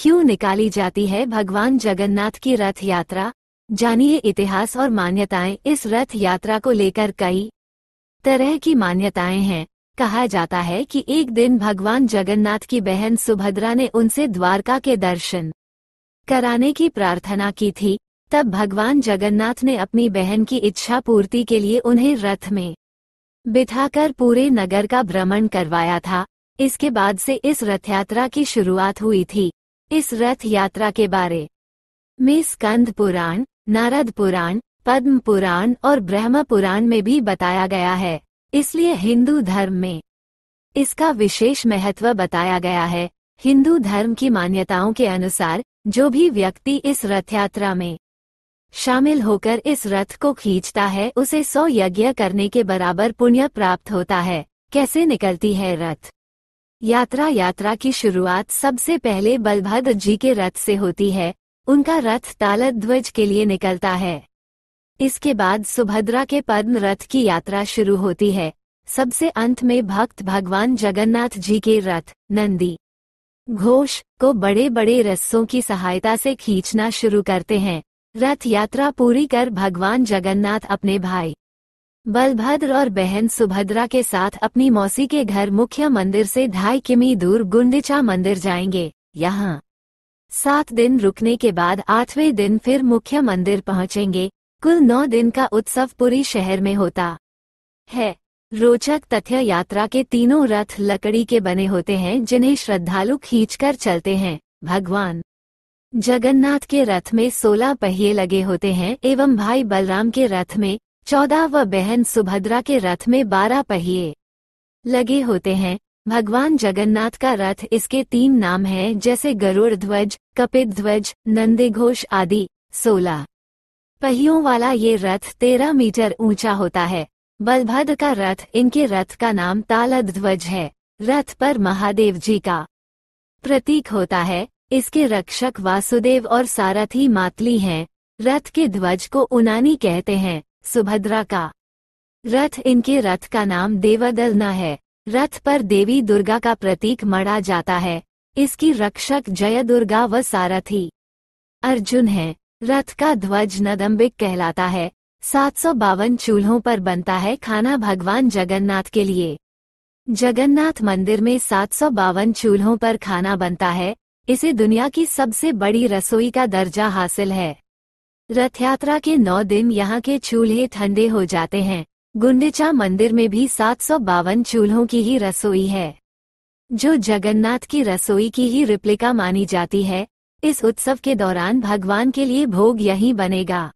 क्यों निकाली जाती है भगवान जगन्नाथ की रथ यात्रा जानिए इतिहास और मान्यताएं इस रथ यात्रा को लेकर कई तरह की मान्यताएं हैं कहा जाता है कि एक दिन भगवान जगन्नाथ की बहन सुभद्रा ने उनसे द्वारका के दर्शन कराने की प्रार्थना की थी तब भगवान जगन्नाथ ने अपनी बहन की इच्छा पूर्ति के लिए उन्हें रथ में बिठाकर पूरे नगर का भ्रमण करवाया था इसके बाद से इस रथ यात्रा की शुरुआत हुई थी इस रथ यात्रा के बारे में स्कंद पुराण नारद पुराण पद्म पुराण और ब्रह्म पुराण में भी बताया गया है इसलिए हिंदू धर्म में इसका विशेष महत्व बताया गया है हिंदू धर्म की मान्यताओं के अनुसार जो भी व्यक्ति इस रथ यात्रा में शामिल होकर इस रथ को खींचता है उसे सौ यज्ञ करने के बराबर पुण्य प्राप्त होता है कैसे निकलती है रथ यात्रा यात्रा की शुरुआत सबसे पहले बलभद्र जी के रथ से होती है उनका रथ तालत ध्वज के लिए निकलता है इसके बाद सुभद्रा के पद्म रथ की यात्रा शुरू होती है सबसे अंत में भक्त भगवान जगन्नाथ जी के रथ नंदी घोष को बड़े बड़े रस्सों की सहायता से खींचना शुरू करते हैं रथ यात्रा पूरी कर भगवान जगन्नाथ अपने भाई बलभद्र और बहन सुभद्रा के साथ अपनी मौसी के घर मुख्य मंदिर से ढाई किमी दूर गुंडिचा मंदिर जाएंगे यहाँ सात दिन रुकने के बाद आठवें दिन फिर मुख्य मंदिर पहुँचेंगे कुल नौ दिन का उत्सव पूरी शहर में होता है रोचक तथ्य यात्रा के तीनों रथ लकड़ी के बने होते हैं जिन्हें श्रद्धालु खींचकर चलते हैं भगवान जगन्नाथ के रथ में सोलह पहिए लगे होते हैं एवं भाई बलराम के रथ में चौदह व बहन सुभद्रा के रथ में बारह पहिए लगे होते हैं भगवान जगन्नाथ का रथ इसके तीन नाम है जैसे गरुड़ ध्वज कपित ध्वज नंदेघोष आदि सोलह पहियों वाला ये रथ तेरह मीटर ऊंचा होता है बलभद्र का रथ इनके रथ का नाम तालद ध्वज है रथ पर महादेव जी का प्रतीक होता है इसके रक्षक वासुदेव और सारथी मातली हैं रथ के ध्वज को उनानी कहते हैं सुभद्रा का रथ इनके रथ का नाम देवदलना है रथ पर देवी दुर्गा का प्रतीक मढ़ा जाता है इसकी रक्षक जय दुर्गा व सारथी अर्जुन है रथ का ध्वज नदम्बिक कहलाता है सात सौ बावन चूल्हों पर बनता है खाना भगवान जगन्नाथ के लिए जगन्नाथ मंदिर में सात सौ बावन चूल्हों पर खाना बनता है इसे दुनिया की सबसे बड़ी रसोई का दर्जा हासिल है रथ यात्रा के नौ दिन यहाँ के चूल्हे ठंडे हो जाते हैं गुंडेचा मंदिर में भी सात सौ बावन चूल्हों की ही रसोई है जो जगन्नाथ की रसोई की ही रिप्लिका मानी जाती है इस उत्सव के दौरान भगवान के लिए भोग यही बनेगा